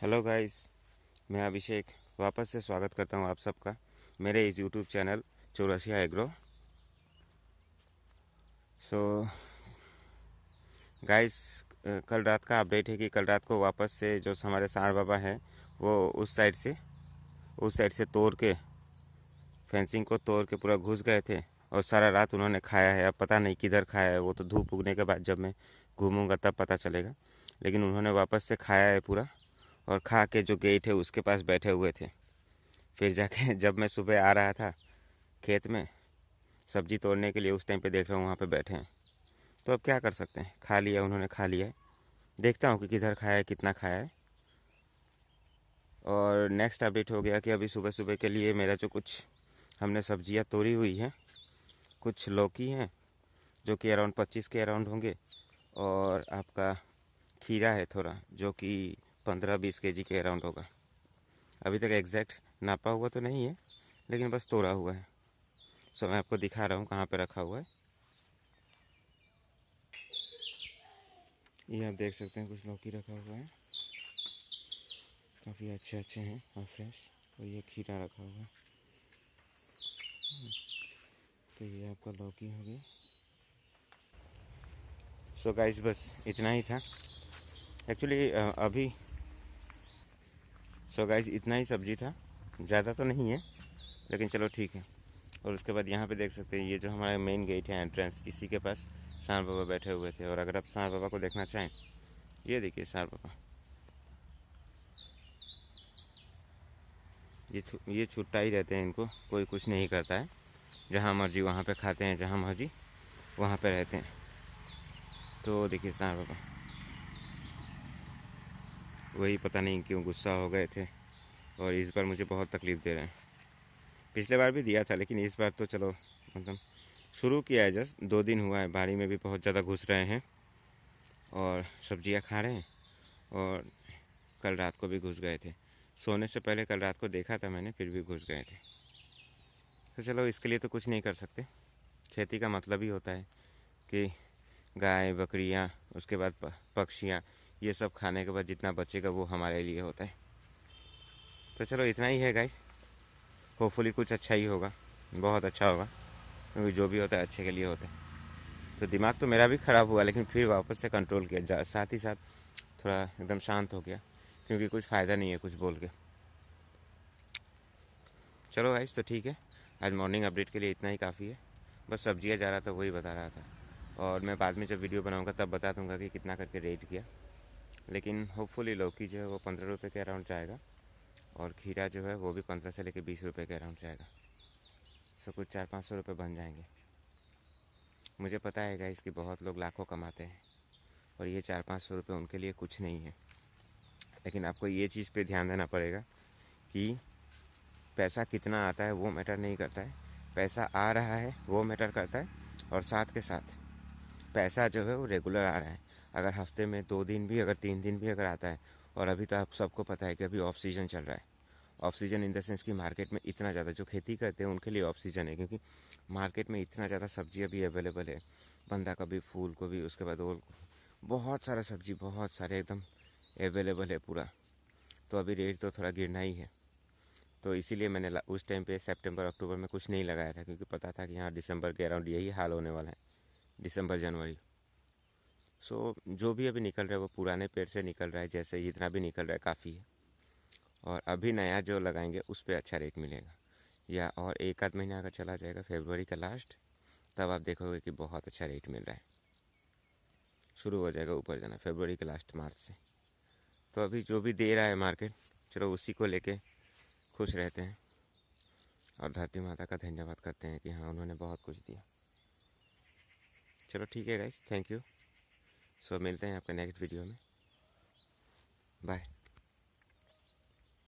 hello guys मैं अभिषेक वापस से स्वागत करता हूँ आप सबका मेरे इस YouTube channel Chaurasia agro so guys कल रात का अपडेट है कि कल रात को वापस से जो हमारे साढ़ बाबा हैं वो उस साइड से उस साइड से तोड़ के फेंसिंग को तोड़ के पूरा घुस गए थे और सारा रात उन्होंने खाया है अब पता नहीं किधर खाया है वो तो धूप उगने के बाद जब मैं घूमूंगा तब पता चलेगा लेकिन उन्होंने वापस से खाया है पूरा और खा के जो गेट है उसके पास बैठे हुए थे फिर जाके जब मैं सुबह आ रहा था खेत में सब्जी तोड़ने के लिए उस टाइम पे देख रहा हूँ वहाँ पे बैठे हैं तो अब क्या कर सकते हैं खा लिया उन्होंने खा लिया देखता हूँ कि किधर खाया है कितना खाया है और नेक्स्ट अपडेट हो गया कि अभी सुबह सुबह के लिए मेरा जो कुछ हमने सब्जियाँ तोड़ी हुई हैं कुछ लौकी हैं जो कि अराउंड पच्चीस के अराउंड होंगे और आपका खीरा है थोड़ा जो कि पंद्रह बीस के जी के अराउंड होगा अभी तक एग्जैक्ट नापा हुआ तो नहीं है लेकिन बस तोड़ा हुआ है सो मैं आपको दिखा रहा हूँ कहाँ पर रखा हुआ है ये आप देख सकते हैं कुछ लौकी रखा हुआ है काफ़ी अच्छे अच्छे हैं और फ्रेश और ये खीरा रखा हुआ है तो ये आपका लौकी हो गया सो so गाइस बस इतना ही था एक्चुअली अभी सो so गाइज इतना ही सब्जी था ज़्यादा तो नहीं है लेकिन चलो ठीक है और उसके बाद यहाँ पे देख सकते हैं ये जो हमारा मेन गेट है एंट्रेंस इसी के पास सार बाबा बैठे हुए थे और अगर आप सार बाबा को देखना चाहें ये देखिए सार बाबा ये छु, ये छुट्टा ही रहते हैं इनको कोई कुछ नहीं करता है जहाँ मर्जी वहाँ पे खाते हैं जहाँ मर्जी वहाँ पे रहते हैं तो देखिए सार बाबा वही पता नहीं क्यों गुस्सा हो गए थे और इस बार मुझे बहुत तकलीफ़ दे रहे हैं पिछले बार भी दिया था लेकिन इस बार तो चलो मतलब शुरू किया है जस्ट दो दिन हुआ है बाड़ी में भी बहुत ज़्यादा घुस रहे हैं और सब्जियां खा रहे हैं और कल रात को भी घुस गए थे सोने से पहले कल रात को देखा था मैंने फिर भी घुस गए थे तो चलो इसके लिए तो कुछ नहीं कर सकते खेती का मतलब ही होता है कि गाय बकरियाँ उसके बाद पक्षियाँ ये सब खाने के बाद जितना बचेगा वो हमारे लिए होता है तो चलो इतना ही है गाइस होपफुली कुछ अच्छा ही होगा बहुत अच्छा होगा क्योंकि जो भी होता है अच्छे के लिए होता है तो दिमाग तो मेरा भी ख़राब हुआ लेकिन फिर वापस से कंट्रोल किया जा साथ ही साथ थोड़ा एकदम शांत हो गया क्योंकि कुछ फ़ायदा नहीं है कुछ बोल के चलो गाइस तो ठीक है आज मॉर्निंग अपडेट के लिए इतना ही काफ़ी है बस सब्जियाँ जा रहा था वही बता रहा था और मैं बाद में जब वीडियो बनाऊँगा तब बता दूंगा कि कितना करके रेट किया लेकिन होपफुली लौकी जो है वो पंद्रह रुपये के अराउंड जाएगा और खीरा जो है वो भी पंद्रह से लेकर बीस रुपये के अराउंड जाएगा सो कुछ चार पाँच सौ रुपये बन जाएंगे मुझे पता है इसकी बहुत लोग लाखों कमाते हैं और ये चार पाँच सौ रुपये उनके लिए कुछ नहीं है लेकिन आपको ये चीज़ पे ध्यान देना पड़ेगा कि पैसा कितना आता है वो मैटर नहीं करता है पैसा आ रहा है वो मैटर करता है और साथ के साथ पैसा जो है वो रेगुलर आ रहा है अगर हफ्ते में दो दिन भी अगर तीन दिन भी अगर आता है और अभी तो आप सबको पता है कि अभी ऑफ सीजन चल रहा है off season in the sense कि मार्केट में इतना ज़्यादा जो खेती करते हैं उनके लिए ऑफ सीजन है क्योंकि मार्केट में इतना ज़्यादा सब्जी अभी अवेलेबल है बंदा कभी फूल भी उसके बाद और बहुत सारा सब्जी बहुत सारे एकदम अवेलेबल है पूरा तो अभी रेट तो थोड़ा गिरना ही है तो इसीलिए मैंने उस टाइम पे सितंबर अक्टूबर में कुछ नहीं लगाया था क्योंकि पता था कि हाँ दिसंबर के अराउंड यही हाल होने वाला है दिसंबर जनवरी सो so, जो भी अभी निकल रहा है वो पुराने पेड़ से निकल रहा है जैसे जितना भी निकल रहा है काफ़ी है और अभी नया जो लगाएंगे उस पर अच्छा रेट मिलेगा या और एक आध महीना अगर चला जाएगा फेबरवरी का लास्ट तब आप देखोगे कि बहुत अच्छा रेट मिल रहा है शुरू हो जाएगा ऊपर जाना फेबरवरी के लास्ट मार्च से तो अभी जो भी दे रहा है मार्केट चलो उसी को लेके खुश रहते हैं और धरती माता का धन्यवाद करते हैं कि हाँ उन्होंने बहुत कुछ दिया चलो ठीक है गाइस थैंक यू सो मिलते हैं आपके नेक्स्ट वीडियो में बाय